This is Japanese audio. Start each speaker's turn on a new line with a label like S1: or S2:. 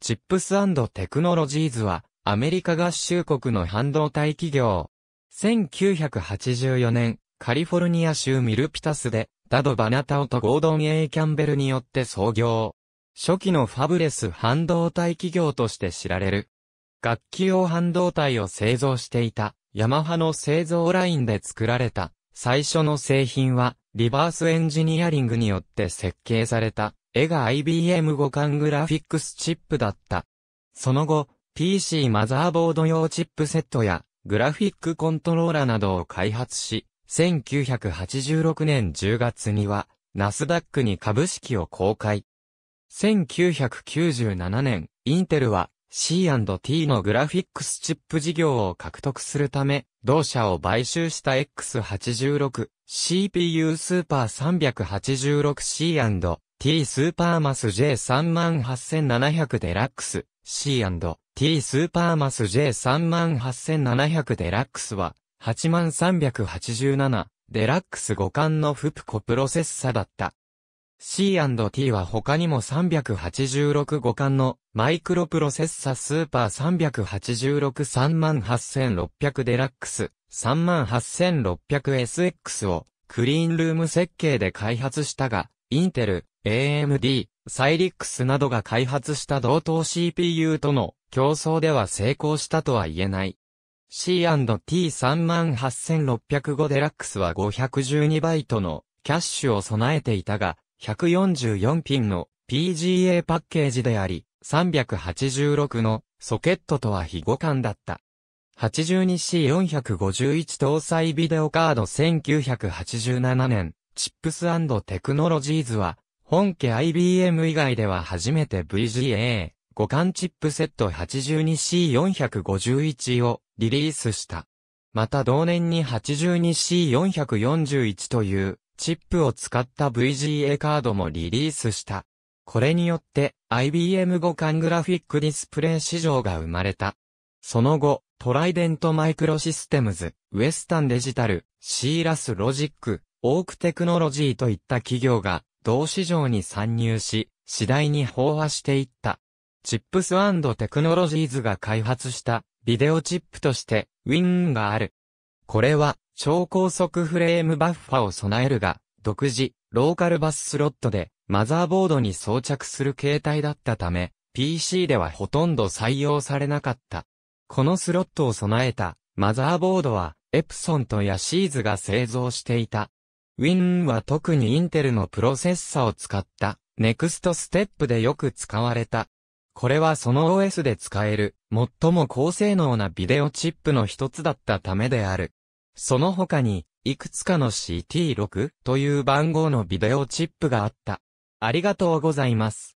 S1: チップステクノロジーズは、アメリカ合衆国の半導体企業。1984年、カリフォルニア州ミルピタスで、ダド・バナタオとゴードン・ A・ キャンベルによって創業。初期のファブレス半導体企業として知られる。楽器用半導体を製造していた、ヤマハの製造ラインで作られた、最初の製品は、リバースエンジニアリングによって設計された、絵が IBM 互換グラフィックスチップだった。その後、PC マザーボード用チップセットやグラフィックコントローラなどを開発し、1986年10月にはナスダックに株式を公開。1997年、インテルは C&T のグラフィックスチップ事業を獲得するため、同社を買収した X86、CPU スーパー 386C& T スーパーマス J38700 デラックス C&T スーパーマス J38700 デラックスは8387デラックス互換のフプコプロセッサだった。C&T は他にも386互換のマイクロプロセッサスーパー386-38600デラックス 38600SX をクリーンルーム設計で開発したが、インテル、AMD、サイリックスなどが開発した同等 CPU との競争では成功したとは言えない。C&T38605 デラックスは5 1 2バイトのキャッシュを備えていたが、144ピンの PGA パッケージであり、386のソケットとは非互換だった。82C451 搭載ビデオカード1987年、チップステクノロジーズは本家 IBM 以外では初めて VGA 互換チップセット 82C451 をリリースした。また同年に 82C441 というチップを使った VGA カードもリリースした。これによって IBM 互換グラフィックディスプレイ市場が生まれた。その後、トライデントマイクロシステムズ、ウエスタンデジタル、シーラスロジック、オークテクノロジーといった企業が同市場に参入し、次第に飽和していった。チップステクノロジーズが開発したビデオチップとしてウィンがある。これは超高速フレームバッファを備えるが、独自、ローカルバススロットでマザーボードに装着する形態だったため、PC ではほとんど採用されなかった。このスロットを備えたマザーボードはエプソンとヤシーズが製造していたウィンは特にインテルのプロセッサを使った、ネクストステップでよく使われた。これはその OS で使える、最も高性能なビデオチップの一つだったためである。その他に、いくつかの CT6 という番号のビデオチップがあった。ありがとうございます。